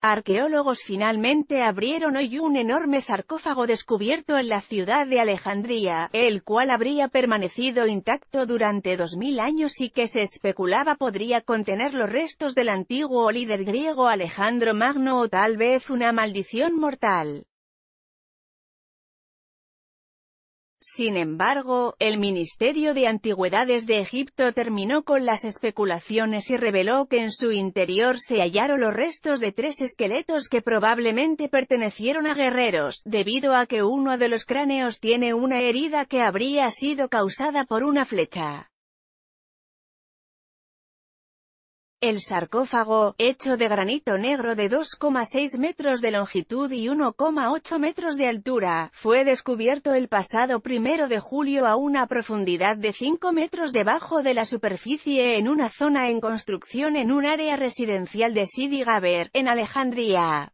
Arqueólogos finalmente abrieron hoy un enorme sarcófago descubierto en la ciudad de Alejandría, el cual habría permanecido intacto durante 2000 años y que se especulaba podría contener los restos del antiguo líder griego Alejandro Magno o tal vez una maldición mortal. Sin embargo, el Ministerio de Antigüedades de Egipto terminó con las especulaciones y reveló que en su interior se hallaron los restos de tres esqueletos que probablemente pertenecieron a guerreros, debido a que uno de los cráneos tiene una herida que habría sido causada por una flecha. El sarcófago, hecho de granito negro de 2,6 metros de longitud y 1,8 metros de altura, fue descubierto el pasado primero de julio a una profundidad de 5 metros debajo de la superficie en una zona en construcción en un área residencial de Sidi Gaber, en Alejandría.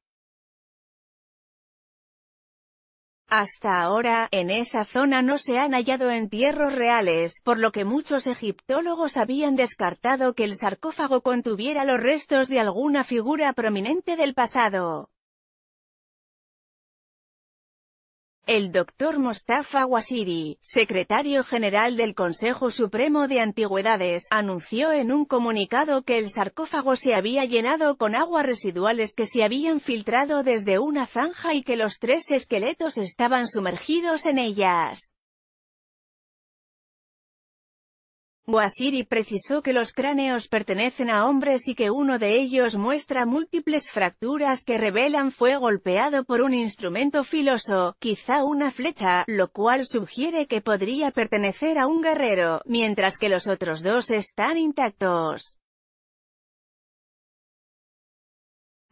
Hasta ahora, en esa zona no se han hallado entierros reales, por lo que muchos egiptólogos habían descartado que el sarcófago contuviera los restos de alguna figura prominente del pasado. El doctor Mostafa Wasiri, secretario general del Consejo Supremo de Antigüedades, anunció en un comunicado que el sarcófago se había llenado con aguas residuales que se habían filtrado desde una zanja y que los tres esqueletos estaban sumergidos en ellas. Wasiri precisó que los cráneos pertenecen a hombres y que uno de ellos muestra múltiples fracturas que revelan fue golpeado por un instrumento filoso, quizá una flecha, lo cual sugiere que podría pertenecer a un guerrero, mientras que los otros dos están intactos.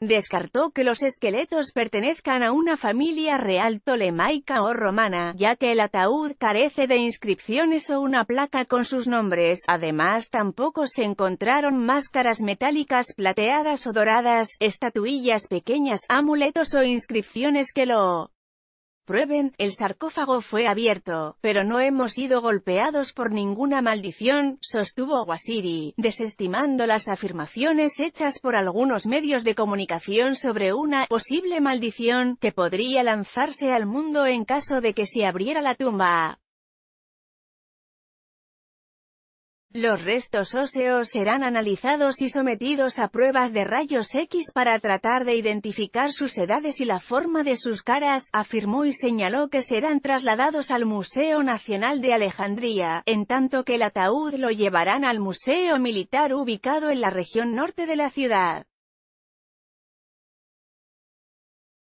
Descartó que los esqueletos pertenezcan a una familia real tolemaica o romana, ya que el ataúd carece de inscripciones o una placa con sus nombres. Además, tampoco se encontraron máscaras metálicas plateadas o doradas, estatuillas pequeñas, amuletos o inscripciones que lo Prueben, el sarcófago fue abierto, pero no hemos sido golpeados por ninguna maldición, sostuvo Wasiri, desestimando las afirmaciones hechas por algunos medios de comunicación sobre una posible maldición que podría lanzarse al mundo en caso de que se abriera la tumba. Los restos óseos serán analizados y sometidos a pruebas de rayos X para tratar de identificar sus edades y la forma de sus caras, afirmó y señaló que serán trasladados al Museo Nacional de Alejandría, en tanto que el ataúd lo llevarán al Museo Militar ubicado en la región norte de la ciudad.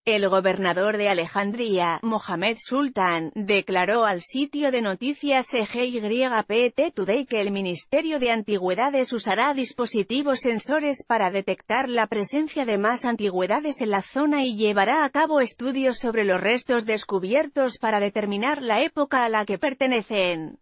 El gobernador de Alejandría, Mohamed Sultan, declaró al sitio de noticias EGYPT Today que el Ministerio de Antigüedades usará dispositivos sensores para detectar la presencia de más antigüedades en la zona y llevará a cabo estudios sobre los restos descubiertos para determinar la época a la que pertenecen.